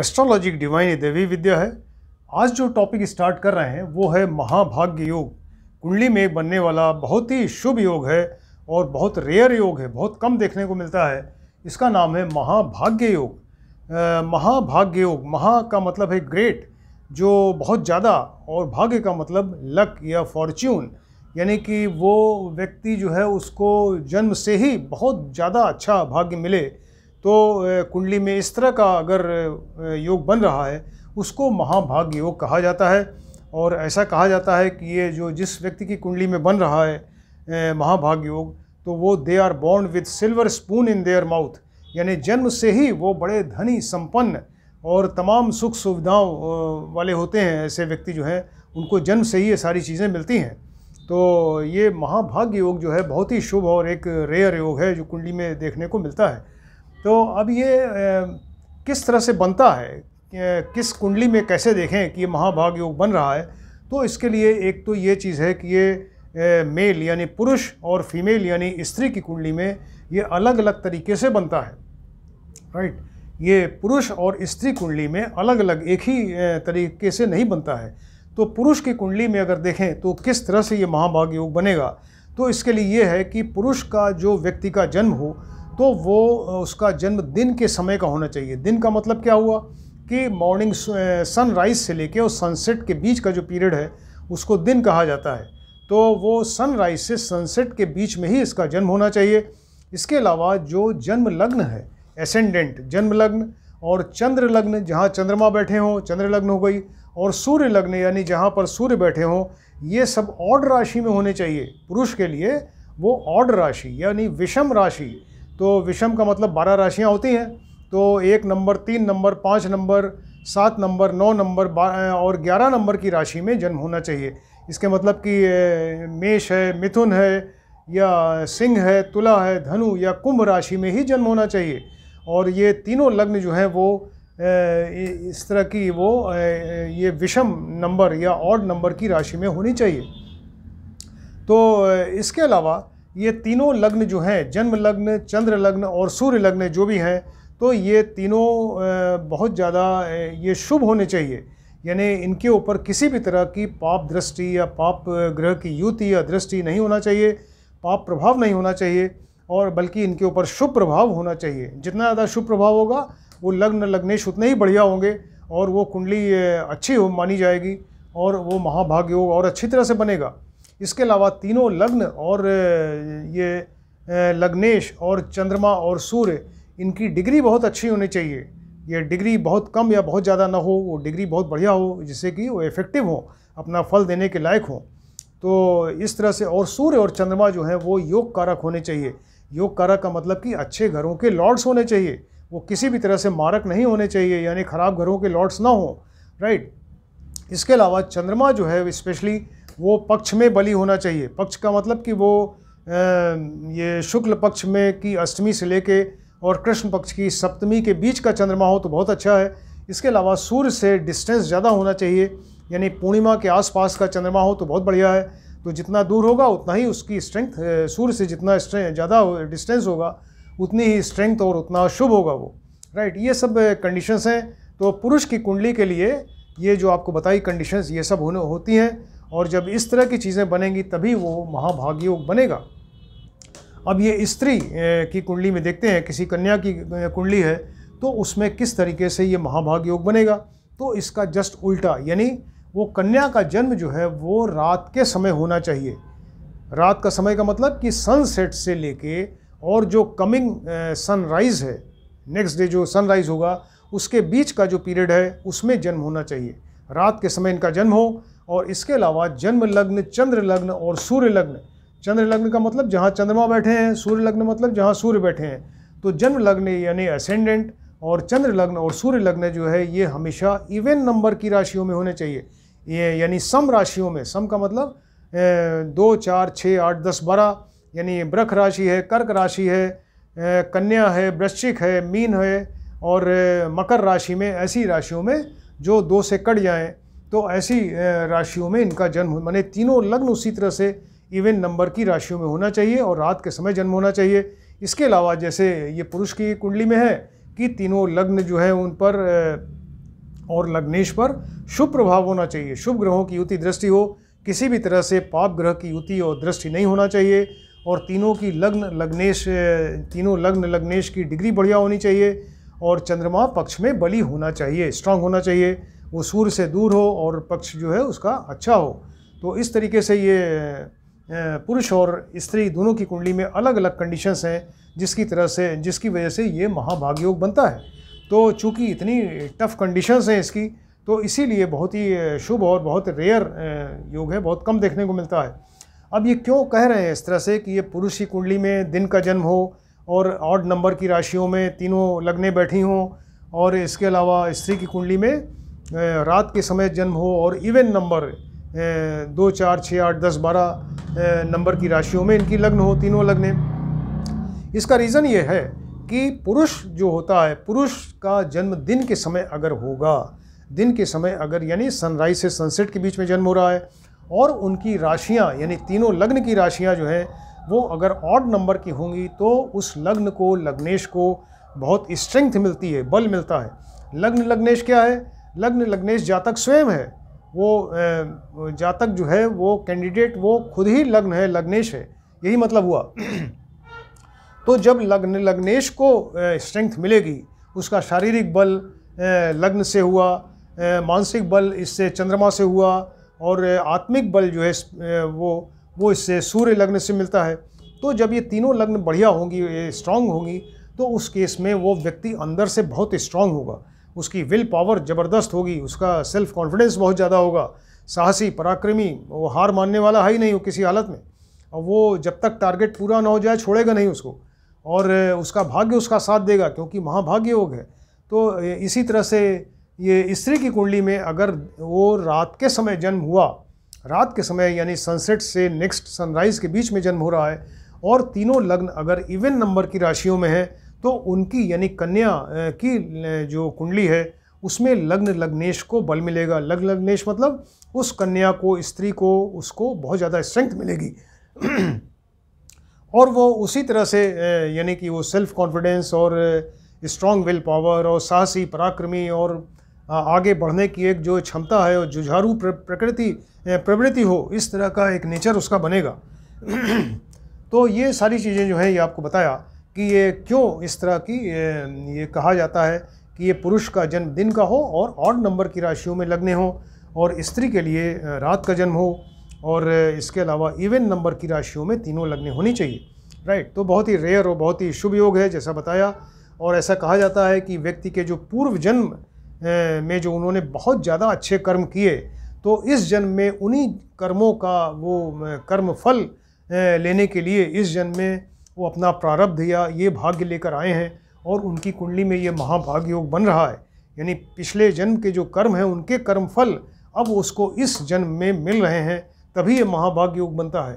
astrologic divine देवी विद्या है आज जो टॉपिक स्टार्ट कर रहे हैं वो है महाभाग्य योग कुंडली में बनने वाला बहुत ही शुभ योग है और बहुत रेयर योग है बहुत कम देखने को मिलता है इसका नाम है महाभाग्य योग महाभाग्य योग महा का मतलब है ग्रेट जो बहुत ज़्यादा और भाग्य का मतलब लक या फॉर्च्यून यानी कि वो व्यक्ति जो है उसको जन्म से ही बहुत ज़्यादा अच्छा भाग्य मिले तो कुंडली में इस तरह का अगर योग बन रहा है उसको महाभाग योग कहा जाता है और ऐसा कहा जाता है कि ये जो जिस व्यक्ति की कुंडली में बन रहा है महाभाग योग तो वो they are born with silver spoon in their mouth यानी जन्म से ही वो बड़े धनी संपन्न और तमाम सुख सुविधाओं वाले होते हैं ऐसे व्यक्ति जो हैं उनको जन्म से ही ये सारी चीज़ें मिलती हैं तो ये महाभाग्य योग जो है बहुत ही शुभ और एक रेयर योग है जो कुंडली में देखने को मिलता है तो अब ये किस तरह से बनता है किस कुंडली में कैसे देखें कि ये महाभाग योग बन रहा है तो इसके लिए एक तो ये चीज़ है कि ये मेल यानी पुरुष और फीमेल यानी स्त्री की कुंडली में ये अलग अलग तरीके से बनता है राइट ये पुरुष और स्त्री कुंडली में अलग अलग एक ही तरीके से नहीं बनता है तो पुरुष की कुंडली में अगर देखें तो किस तरह से ये महाभाग योग बनेगा तो इसके लिए ये है कि पुरुष का जो व्यक्ति का जन्म हो तो वो उसका जन्म दिन के समय का होना चाहिए दिन का मतलब क्या हुआ कि मॉर्निंग सनराइज़ से लेके और सनसेट के बीच का जो पीरियड है उसको दिन कहा जाता है तो वो सनराइज़ से सनसेट के बीच में ही इसका जन्म होना चाहिए इसके अलावा जो जन्म लग्न है एसेंडेंट जन्म लग्न और चंद्र लग्न जहाँ चंद्रमा बैठे हों चंद्र लग्न हो गई और सूर्य लग्न यानी जहाँ पर सूर्य बैठे हों ये सब ऑड राशि में होने चाहिए पुरुष के लिए वो ऑड राशि यानी विषम राशि तो विषम का मतलब बारह राशियाँ होती हैं तो एक नंबर तीन नंबर पाँच नंबर सात नंबर नौ नंबर और ग्यारह नंबर की राशि में जन्म होना चाहिए इसके मतलब कि मेष है मिथुन है या सिंह है तुला है धनु या कुंभ राशि में ही जन्म होना चाहिए और ये तीनों लग्न जो हैं वो इस तरह की वो ये विषम नंबर या और नंबर की राशि में होनी चाहिए तो इसके अलावा ये तीनों लग्न जो हैं जन्म लग्न चंद्र लग्न और सूर्य लग्न जो भी हैं तो ये तीनों बहुत ज़्यादा ये शुभ होने चाहिए यानी इनके ऊपर किसी भी तरह की पाप दृष्टि या पाप ग्रह की युति या दृष्टि नहीं होना चाहिए पाप प्रभाव नहीं होना चाहिए और बल्कि इनके ऊपर शुभ प्रभाव होना चाहिए जितना ज़्यादा शुभ प्रभाव होगा वो लग्न लग्नेश उतने ही बढ़िया होंगे और वो कुंडली अच्छी हो मानी जाएगी और वो महाभाग्य योग और अच्छी तरह से बनेगा इसके अलावा तीनों लग्न और ये लग्नेश और चंद्रमा और सूर्य इनकी डिग्री बहुत अच्छी होनी चाहिए ये डिग्री बहुत कम या बहुत ज़्यादा ना हो वो डिग्री बहुत बढ़िया हो जिससे कि वो इफ़ेक्टिव हो अपना फल देने के लायक हो तो इस तरह से और सूर्य और चंद्रमा जो है वो योग कारक होने चाहिए योग कारक का मतलब कि अच्छे घरों के लॉर्ड्स होने चाहिए वो किसी भी तरह से मारक नहीं होने चाहिए यानी ख़राब घरों के लॉर्ड्स ना हों राइट इसके अलावा चंद्रमा जो है स्पेशली वो पक्ष में बलि होना चाहिए पक्ष का मतलब कि वो ये शुक्ल पक्ष में की अष्टमी से लेके और कृष्ण पक्ष की सप्तमी के बीच का चंद्रमा हो तो बहुत अच्छा है इसके अलावा सूर्य से डिस्टेंस ज़्यादा होना चाहिए यानी पूर्णिमा के आसपास का चंद्रमा हो तो बहुत बढ़िया है तो जितना दूर होगा उतना ही उसकी स्ट्रेंथ सूर्य से जितना ज़्यादा डिस्टेंस होगा उतनी ही स्ट्रेंथ और उतना शुभ होगा वो राइट ये सब कंडीशंस हैं तो पुरुष की कुंडली के लिए ये जो आपको बताई कंडीशंस ये सब होने होती हैं और जब इस तरह की चीज़ें बनेंगी तभी वो महाभाग योग बनेगा अब ये स्त्री की कुंडली में देखते हैं किसी कन्या की कुंडली है तो उसमें किस तरीके से ये महाभाग योग बनेगा तो इसका जस्ट उल्टा यानी वो कन्या का जन्म जो है वो रात के समय होना चाहिए रात का समय का मतलब कि सनसेट से लेके और जो कमिंग सनराइज़ है नेक्स्ट डे जो सनराइज़ होगा उसके बीच का जो पीरियड है उसमें जन्म होना चाहिए रात के समय इनका जन्म हो और इसके अलावा जन्म लग्न चंद्र लग्न और सूर्य लग्न चंद्र लग्न का मतलब जहाँ चंद्रमा बैठे हैं सूर्य लग्न मतलब जहाँ सूर्य बैठे हैं तो जन्म लग्न यानी असेंडेंट और चंद्र लग्न और सूर्य लग्न जो है ये हमेशा इवन नंबर की राशियों में होने चाहिए ये यानी सम राशियों में सम का मतलब दो चार छः आठ दस बारह यानी वृख राशि है कर्क राशि है कन्या है वृश्चिक है मीन है और मकर राशि में ऐसी राशियों में जो दो से कट जाएँ तो ऐसी राशियों में इनका जन्म माने तीनों लग्न उसी तरह से इवन नंबर की राशियों में होना चाहिए और रात के समय जन्म होना चाहिए इसके अलावा जैसे ये पुरुष की कुंडली में है कि तीनों लग्न जो है उन पर और लग्नेश पर शुभ प्रभाव होना चाहिए शुभ ग्रहों की युति दृष्टि हो किसी भी तरह से पाप ग्रह की युति और दृष्टि नहीं होना चाहिए और तीनों की लग्न लग्नेश तीनों लग्न लग्नेश की डिग्री बढ़िया होनी चाहिए और चंद्रमा पक्ष में बली होना चाहिए स्ट्रांग होना चाहिए वो सूर्य से दूर हो और पक्ष जो है उसका अच्छा हो तो इस तरीके से ये पुरुष और स्त्री दोनों की कुंडली में अलग अलग कंडीशंस हैं जिसकी तरह से जिसकी वजह से ये महाभाग योग बनता है तो चूँकि इतनी टफ़ कंडीशंस हैं इसकी तो इसीलिए बहुत ही शुभ और बहुत रेयर योग है बहुत कम देखने को मिलता है अब ये क्यों कह रहे हैं इस तरह से कि ये पुरुष की कुंडली में दिन का जन्म हो और ऑड नंबर की राशियों में तीनों लगने बैठी हों और इसके अलावा स्त्री की कुंडली में रात के समय जन्म हो और इवन नंबर दो चार छः आठ दस बारह नंबर की राशियों में इनकी लग्न हो तीनों लग्ने इसका रीज़न ये है कि पुरुष जो होता है पुरुष का जन्म दिन के समय अगर होगा दिन के समय अगर यानी सनराइज से सनसेट के बीच में जन्म हो रहा है और उनकी राशियाँ यानी तीनों लग्न की राशियाँ जो हैं वो अगर ऑड नंबर की होंगी तो उस लग्न को लग्नेश को बहुत स्ट्रेंथ मिलती है बल मिलता है लग्न लग्नेश क्या है लग्न लग्नेश जातक स्वयं है वो जातक जो है वो कैंडिडेट वो खुद ही लग्न है लग्नेश है यही मतलब हुआ तो जब लग्न लग्नेश को स्ट्रेंथ मिलेगी उसका शारीरिक बल लग्न से हुआ मानसिक बल इससे चंद्रमा से हुआ और आत्मिक बल जो है वो वो इससे सूर्य लग्न से मिलता है तो जब ये तीनों लग्न बढ़िया होंगी स्ट्रांग होंगी तो उस केस में वो व्यक्ति अंदर से बहुत स्ट्रांग होगा उसकी विल पावर ज़बरदस्त होगी उसका सेल्फ कॉन्फिडेंस बहुत ज़्यादा होगा साहसी पराक्रमी वो हार मानने वाला है ही नहीं हो किसी हालत में और वो जब तक टारगेट पूरा ना हो जाए छोड़ेगा नहीं उसको और उसका भाग्य उसका साथ देगा क्योंकि महाभाग्य योग है तो इसी तरह से ये स्त्री की कुंडली में अगर वो रात के समय जन्म हुआ रात के समय यानी सनसेट से नेक्स्ट सनराइज़ के बीच में जन्म हो रहा है और तीनों लग्न अगर इवन नंबर की राशियों में है तो उनकी यानी कन्या की जो कुंडली है उसमें लग्न लग्नेश को बल मिलेगा लग्न लग्नेश मतलब उस कन्या को स्त्री को उसको बहुत ज़्यादा स्ट्रेंथ मिलेगी और वो उसी तरह से यानी कि वो सेल्फ कॉन्फिडेंस और स्ट्रॉन्ग विल पावर और साहसी पराक्रमी और आगे बढ़ने की एक जो क्षमता है और जुझारू प्रकृति प्रवृत्ति हो इस तरह का एक नेचर उसका बनेगा तो ये सारी चीज़ें जो है ये आपको बताया कि ये क्यों इस तरह की ये, कहा जाता है कि ये पुरुष का जन्म दिन का हो और ऑड नंबर की राशियों में लगने हो और स्त्री के लिए रात का जन्म हो और इसके अलावा इवन नंबर की राशियों में तीनों लगने होनी चाहिए राइट तो बहुत ही रेयर और बहुत ही शुभ योग है जैसा बताया और ऐसा कहा जाता है कि व्यक्ति के जो पूर्व जन्म में जो उन्होंने बहुत ज़्यादा अच्छे कर्म किए तो इस जन्म में उन्हीं कर्मों का वो कर्म फल लेने के लिए इस जन्म में वो अपना प्रारब्ध या ये भाग्य लेकर आए हैं और उनकी कुंडली में ये महाभाग योग बन रहा है यानी पिछले जन्म के जो कर्म हैं उनके कर्म फल अब उसको इस जन्म में मिल रहे हैं तभी ये महाभाग योग बनता है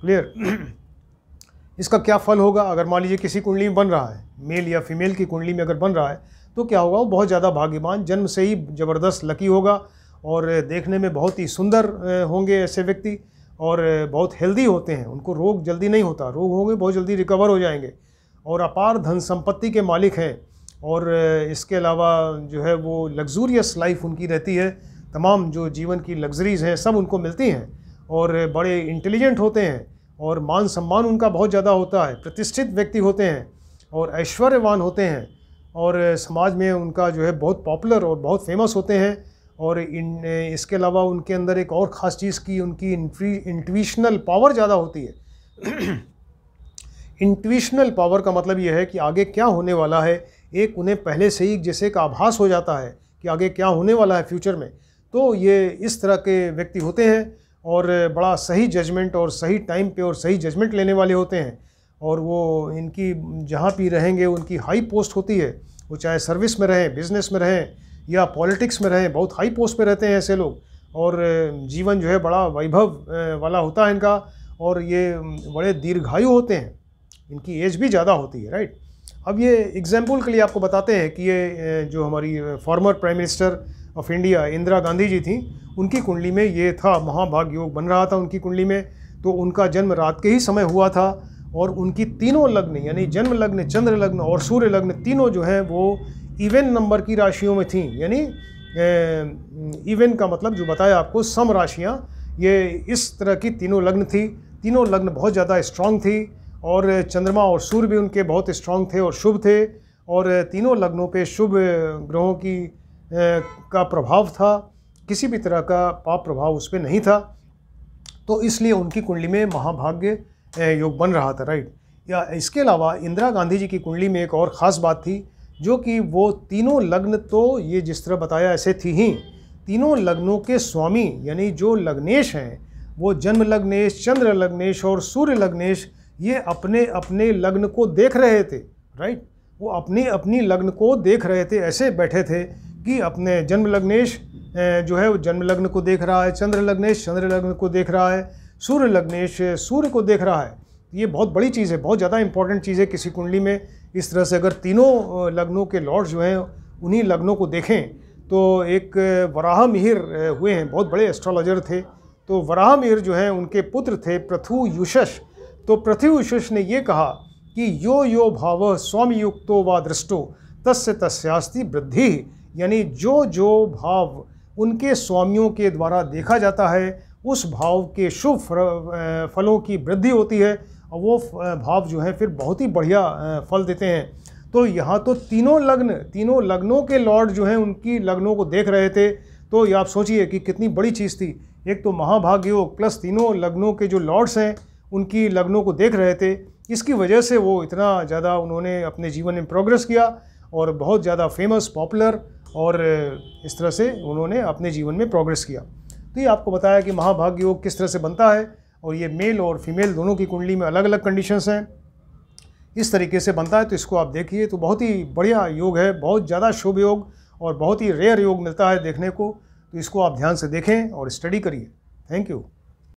क्लियर इसका क्या फल होगा अगर मान लीजिए किसी कुंडली में बन रहा है मेल या फीमेल की कुंडली में अगर बन रहा है तो क्या होगा वो बहुत ज़्यादा भाग्यवान जन्म से ही ज़बरदस्त लकी होगा और देखने में बहुत ही सुंदर होंगे ऐसे व्यक्ति और बहुत हेल्दी होते हैं उनको रोग जल्दी नहीं होता रोग होंगे बहुत जल्दी रिकवर हो जाएंगे और अपार धन संपत्ति के मालिक हैं और इसके अलावा जो है वो लग्जूरियस लाइफ उनकी रहती है तमाम जो जीवन की लग्जरीज़ हैं सब उनको मिलती हैं और बड़े इंटेलिजेंट होते हैं और मान सम्मान उनका बहुत ज़्यादा होता है प्रतिष्ठित व्यक्ति होते हैं और ऐश्वर्यवान होते हैं और समाज में उनका जो है बहुत पॉपुलर और बहुत फेमस होते हैं और इन इसके अलावा उनके अंदर एक और ख़ास चीज़ की उनकी इंट्यूशनल पावर ज़्यादा होती है इंट्यूशनल पावर का मतलब यह है कि आगे क्या होने वाला है एक उन्हें पहले से ही जैसे एक आभास हो जाता है कि आगे क्या होने वाला है फ्यूचर में तो ये इस तरह के व्यक्ति होते हैं और बड़ा सही जजमेंट और सही टाइम पे और सही जजमेंट लेने वाले होते हैं और वो इनकी जहाँ भी रहेंगे उनकी हाई पोस्ट होती है वो चाहे सर्विस में रहें बिज़नेस में रहें या पॉलिटिक्स में रहें बहुत हाई पोस्ट में रहते हैं ऐसे लोग और जीवन जो है बड़ा वैभव वाला होता है इनका और ये बड़े दीर्घायु होते हैं इनकी एज भी ज़्यादा होती है राइट अब ये एग्जाम्पल के लिए आपको बताते हैं कि ये जो हमारी former prime minister of India Indira Gandhi ji थी उनकी कुंडली में ये था महाभाग योग बन रहा था उनकी कुंडली में तो उनका जन्म रात के ही समय हुआ था और उनकी तीनों लग्न यानी जन्म लग्न चंद्र लग्न और सूर्य लग्न तीनों जो हैं वो इवन नंबर की राशियों में थी यानी इवन का मतलब जो बताया आपको सम राशियाँ ये इस तरह की तीनों लग्न थी तीनों लग्न बहुत ज़्यादा स्ट्रांग थी और चंद्रमा और सूर्य भी उनके बहुत स्ट्रांग थे और शुभ थे और तीनों लग्नों पे शुभ ग्रहों की का प्रभाव था किसी भी तरह का पाप प्रभाव उस पर नहीं था तो इसलिए उनकी कुंडली में महाभाग्य योग बन रहा था राइट या इसके अलावा इंदिरा गांधी जी की कुंडली में एक और ख़ास बात थी जो कि वो तीनों लग्न तो ये जिस तरह बताया ऐसे थी ही तीनों लग्नों के स्वामी यानी जो लग्नेश हैं वो जन्म लग्नेश चंद्र लग्नेश और सूर्य लग्नेश ये अपने अपने लग्न को देख रहे थे राइट वो अपनी अपनी लग्न को देख रहे थे ऐसे बैठे थे कि अपने जन्म लग्नेश जो है वो जन्म लग्न को देख रहा है चंद्र लग्नेश चंद्र लग्न को देख रहा है सूर्य लग्नेश सूर्य को देख रहा है ये बहुत बड़ी चीज़ है बहुत ज़्यादा इंपॉर्टेंट चीज़ है किसी कुंडली में इस तरह से अगर तीनों लग्नों के लॉर्ड जो हैं उन्हीं लग्नों को देखें तो एक वराह मिहिर हुए हैं बहुत बड़े एस्ट्रोलॉजर थे तो वराह मिहिर जो हैं उनके पुत्र थे पृथु युशश तो पृथु युशश ने ये कहा कि यो यो भाव स्वामीयुक्तो व दृष्टो तस् तस्यास्ति वृद्धि यानी जो जो भाव उनके स्वामियों के द्वारा देखा जाता है उस भाव के शुभ फलों की वृद्धि होती है और वो भाव जो है फिर बहुत ही बढ़िया फल देते हैं तो यहाँ तो तीनों लग्न तीनों लग्नों के लॉर्ड जो हैं उनकी लग्नों को देख रहे थे तो ये आप सोचिए कि कितनी बड़ी चीज़ थी एक तो महाभाग योग प्लस तीनों लग्नों के जो लॉर्ड्स हैं उनकी लग्नों को देख रहे थे इसकी वजह से वो इतना ज़्यादा उन्होंने अपने जीवन में प्रोग्रेस किया और बहुत ज़्यादा फेमस पॉपुलर और इस तरह से उन्होंने अपने जीवन में प्रोग्रेस किया तो ये आपको बताया कि महाभाग योग किस तरह से बनता है और ये मेल और फीमेल दोनों की कुंडली में अलग अलग कंडीशंस हैं इस तरीके से बनता है तो इसको आप देखिए तो बहुत ही बढ़िया योग है बहुत ज़्यादा शुभ योग और बहुत ही रेयर योग मिलता है देखने को तो इसको आप ध्यान से देखें और स्टडी करिए थैंक यू